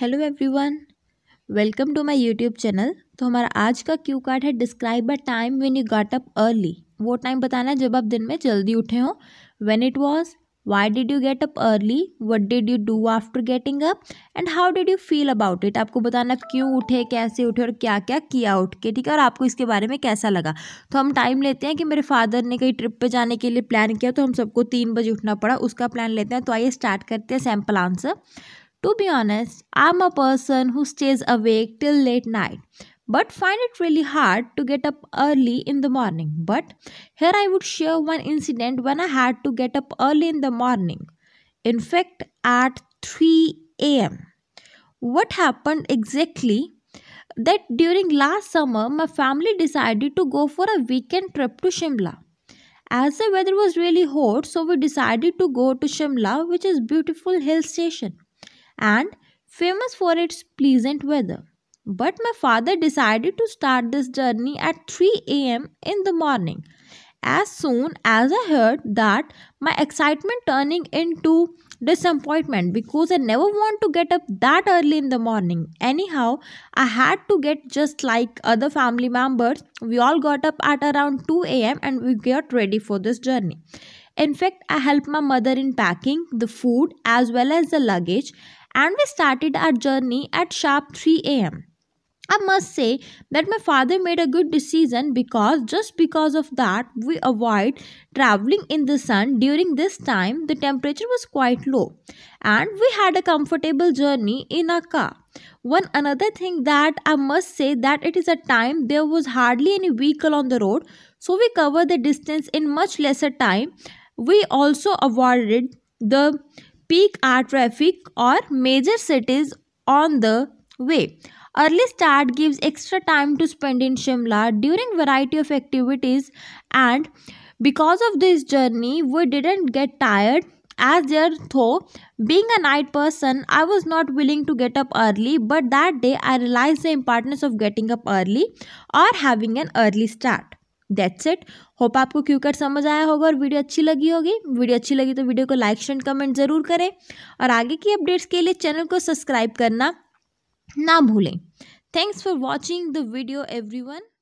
Hello everyone welcome to my YouTube channel तो हमारा आज का क्यू कार्ड है describe a time when you got up early वो टाइम बताना है जब आप दिन में जल्दी उठे हो when it was why did you get up early what did you do after getting up and how did you feel about it आपको बताना क्यों उठे कैसे उठे और क्या क्या किया उठ के ठीक है और आपको इसके बारे में कैसा लगा तो हम टाइम लेते हैं कि मेरे फादर ने कहीं ट्रिप पे जाने के लिए प्लान किया तो हम सबको तीन बजे उठना पड़ा उसका प्लान लेते हैं तो आइए स्टार्ट करते हैं sample answer To be honest, I'm a person who stays awake till late night but find it really hard to get up early in the morning. But here I would share one incident when I had to get up early in the morning. In fact, at 3 a.m. What happened exactly? That during last summer, my family decided to go for a weekend trip to Shimla. As the weather was really hot, so we decided to go to Shimla, which is beautiful hill station and famous for its pleasant weather. But my father decided to start this journey at 3 am in the morning. As soon as I heard that, my excitement turning into disappointment because I never want to get up that early in the morning. Anyhow, I had to get just like other family members. We all got up at around 2 am and we got ready for this journey. In fact, I helped my mother in packing the food as well as the luggage and we started our journey at sharp 3 a.m. I must say that my father made a good decision because just because of that we avoid traveling in the sun during this time the temperature was quite low and we had a comfortable journey in a car. One another thing that I must say that it is a time there was hardly any vehicle on the road so we covered the distance in much lesser time. We also avoided the peak are traffic or major cities on the way. Early start gives extra time to spend in Shimla during variety of activities and because of this journey we didn't get tired as there though being a night person I was not willing to get up early but that day I realized the importance of getting up early or having an early start. That's it hope आपको cue card समझ आया होगा और video अच्छी लगी होगी video अच्छी लगी तो वीडियो को लाइक एंड कमेंट ज़रूर करें और आगे की अपडेट्स के लिए चैनल को सब्सक्राइब करना ना भूलें thanks for watching the video one